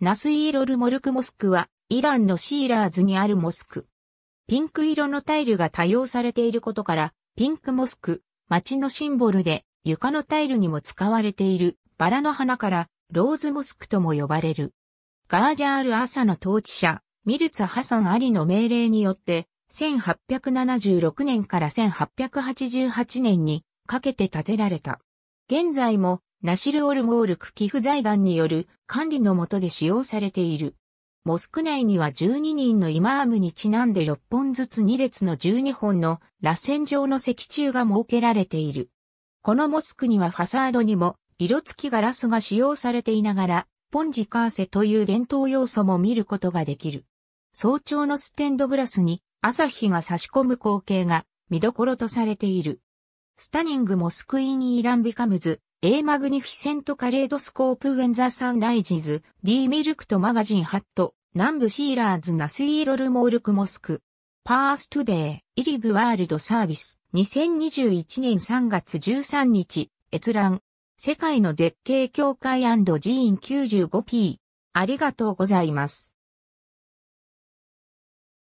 ナスイーロルモルクモスクは、イランのシーラーズにあるモスク。ピンク色のタイルが多用されていることから、ピンクモスク、街のシンボルで、床のタイルにも使われている、バラの花から、ローズモスクとも呼ばれる。ガージャール・朝の統治者、ミルツハサン・アリの命令によって、1876年から1888年にかけて建てられた。現在もナシル・オルモールク寄付財団による管理のもとで使用されている。モスク内には12人のイマームにちなんで6本ずつ2列の12本の螺旋状の石柱が設けられている。このモスクにはファサードにも色付きガラスが使用されていながら、ポンジカーセという伝統要素も見ることができる。早朝のステンドグラスに朝日が差し込む光景が見どころとされている。スタニングモスクイニーランビカムズ、A マグニフィセントカレードスコープウェンザサンライジズ、D ミルクとマガジンハット、南部シーラーズナスイーロルモールクモスク、パーストゥデイ、イリブワールドサービス、2021年3月13日、閲覧、世界の絶景協会寺院 95P、ありがとうございます。